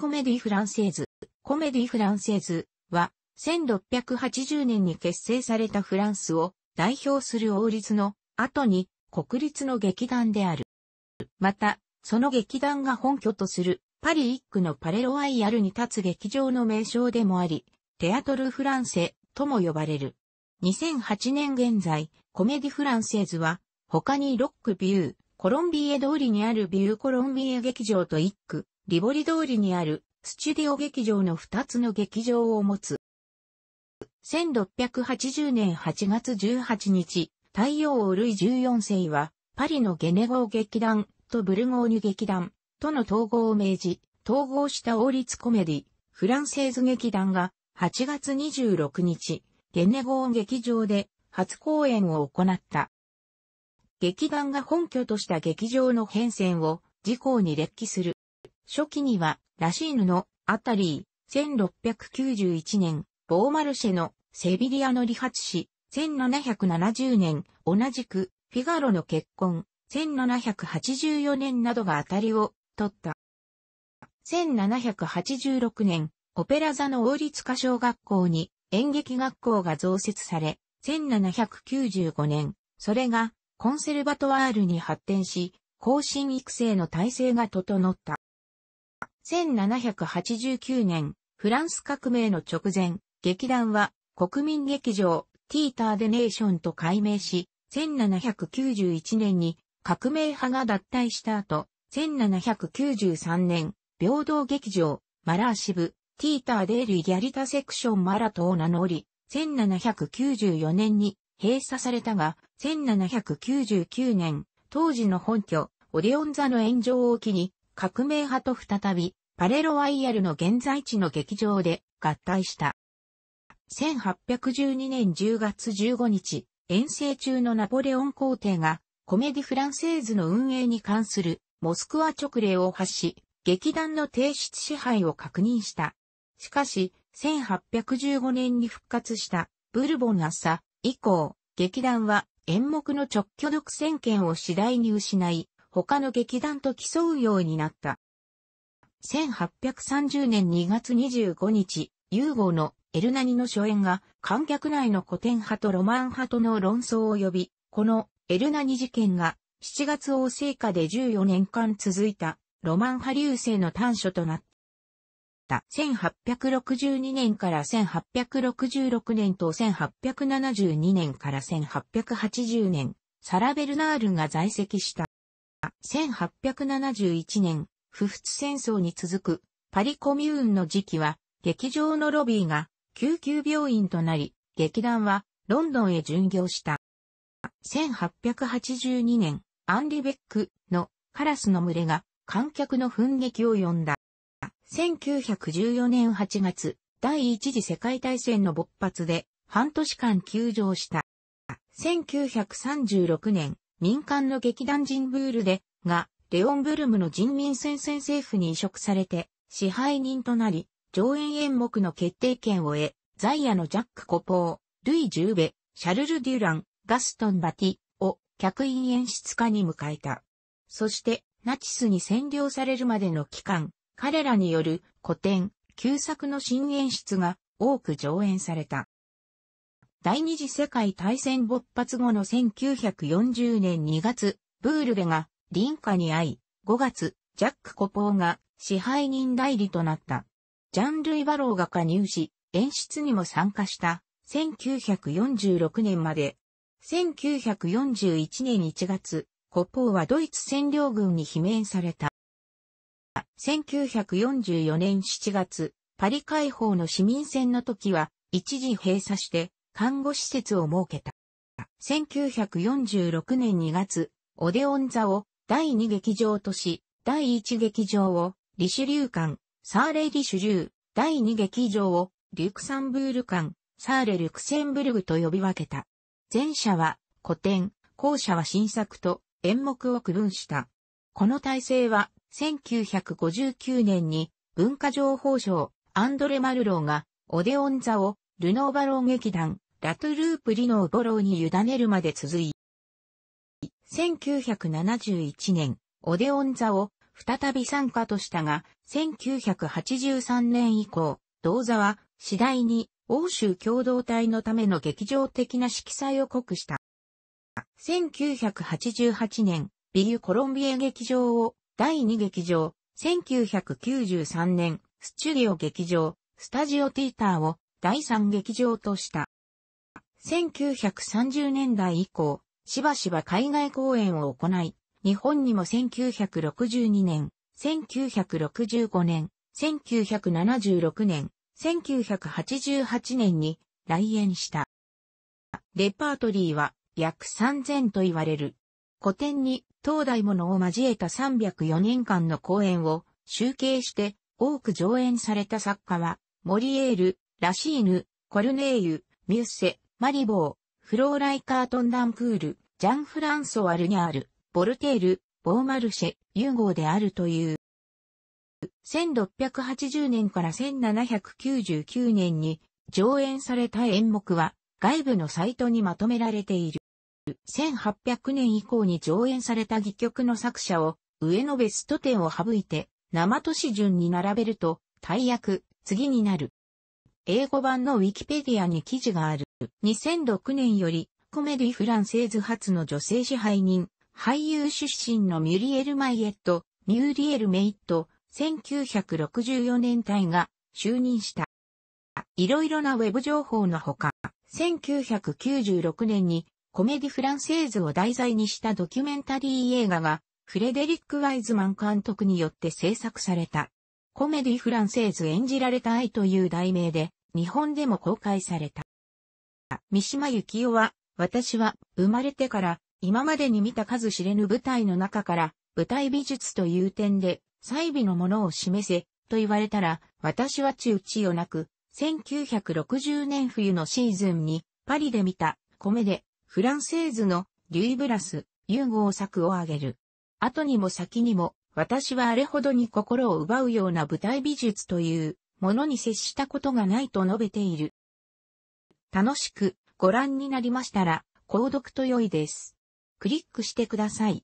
コメディ・フランセーズ。コメディ・フランセーズは、1680年に結成されたフランスを代表する王立の後に国立の劇団である。また、その劇団が本拠とするパリ一区のパレロワイヤルに立つ劇場の名称でもあり、テアトル・フランセとも呼ばれる。2008年現在、コメディ・フランセーズは、他にロックビュー、コロンビエ通りにあるビューコロンビエ劇場と一区、リボリ通りにあるスチュディオ劇場の2つの劇場を持つ。1680年8月18日、太陽王ルイ14世は、パリのゲネゴー劇団とブルゴーニュ劇団との統合を命じ、統合した王立コメディ、フランセーズ劇団が8月26日、ゲネゴー劇場で初公演を行った。劇団が本拠とした劇場の変遷を事項に列記する初期には、ラシーヌのアタリー、1691年、ボーマルシェのセビリアの理髪師、1770年、同じく、フィガロの結婚、1784年などが当たりを取った。1786年、オペラ座の王立歌唱学校に演劇学校が増設され、1795年、それがコンセルバトワールに発展し、後進育成の体制が整った。1789年、フランス革命の直前、劇団は国民劇場、ティーターデ・ネーションと改名し、1791年に革命派が脱退した後、1793年、平等劇場、マラーシブ、ティーターデール・ギャリタセクション・マラトを名乗り、1794年に閉鎖されたが、1799年、当時の本拠、オディオン座の炎上を機に、革命派と再び、パレロワイヤルの現在地の劇場で合体した。1812年10月15日、遠征中のナポレオン皇帝が、コメディフランセーズの運営に関するモスクワ直令を発し、劇団の提出支配を確認した。しかし、1815年に復活したブルボン朝以降、劇団は演目の直挙独占権を次第に失い、他の劇団と競うようになった。1830年2月25日、ユーゴのエルナニの初演が観客内の古典派とロマン派との論争を呼び、このエルナニ事件が7月王政下で14年間続いたロマン派流星の短所となった。1862年から1866年と1872年から1880年、サラ・ベルナールが在籍した。1871年、不仏戦争に続くパリコミューンの時期は、劇場のロビーが救急病院となり、劇団はロンドンへ巡業した。1882年、アンリ・ベックのカラスの群れが観客の奮撃を呼んだ。1914年8月、第一次世界大戦の勃発で半年間休場した。1936年、民間の劇団ジンブールで、が、レオンブルムの人民戦線政府に移植されて、支配人となり、上演演目の決定権を得、ザイアのジャック・コポー、ルイ・ジューベ、シャルル・デュラン、ガストン・バティを客員演出家に迎えた。そして、ナチスに占領されるまでの期間、彼らによる古典、旧作の新演出が多く上演された。第二次世界大戦勃発後の1940年2月、ブールベが臨家に会い、5月、ジャック・コポーが支配人代理となった。ジャンルイ・バローが加入し、演出にも参加した1946年まで。1941年1月、コポーはドイツ占領軍に罷免された。1944年7月、パリ解放の市民戦の時は一時閉鎖して看護施設を設けた。1946年2月、オデオン座を第2劇場とし、第1劇場をリシュリュー館、サーレ・リシュリュー、第2劇場をリュクサンブール館、サーレ・リュクセンブルグと呼び分けた。前者は古典、後者は新作と演目を区分した。この体制は1959年に文化情報省アンドレ・マルローがオデオン座をルノーバロー劇団、ラトゥループ・リノーボローに委ねるまで続い。1971年、オデオン座を再び参加としたが、1983年以降、同座は次第に欧州共同体のための劇場的な色彩を濃くした。1988年、ビリュコロンビエ劇場を第2劇場、1993年、スチュリオ劇場、スタジオティーターを第三劇場とした。1930年代以降、しばしば海外公演を行い、日本にも1962年、1965年、1976年、1988年に来園した。レパートリーは約3000と言われる。古典に東大ものを交えた304年間の公演を集計して多く上演された作家は、モリエール、ラシーヌ、コルネーユ、ミュッセ、マリボー、フローライカートンダンプール、ジャンフランソワルニャール、ボルテール、ボーマルシェ、融合であるという。1680年から1799年に上演された演目は外部のサイトにまとめられている。1800年以降に上演された戯曲の作者を上のベスト10を省いて生都市順に並べると大役次になる。英語版のウィキペディアに記事がある。2006年より、コメディフランセーズ初の女性支配人、俳優出身のミュリエル・マイエット、ミューリエル・メイット、1964年隊が就任した。いろいろなウェブ情報のほか、1996年にコメディフランセーズを題材にしたドキュメンタリー映画がフレデリック・ワイズマン監督によって制作された。コメディフランセーズ演じられた愛という題名で、日本でも公開された。三島由紀夫は、私は生まれてから今までに見た数知れぬ舞台の中から舞台美術という点で細微のものを示せと言われたら私は中地をなく1960年冬のシーズンにパリで見た米でフランセーズのリュイ・ブラス・融合作を挙げる。後にも先にも私はあれほどに心を奪うような舞台美術というものに接したことがないと述べている。楽しくご覧になりましたら、購読と良いです。クリックしてください。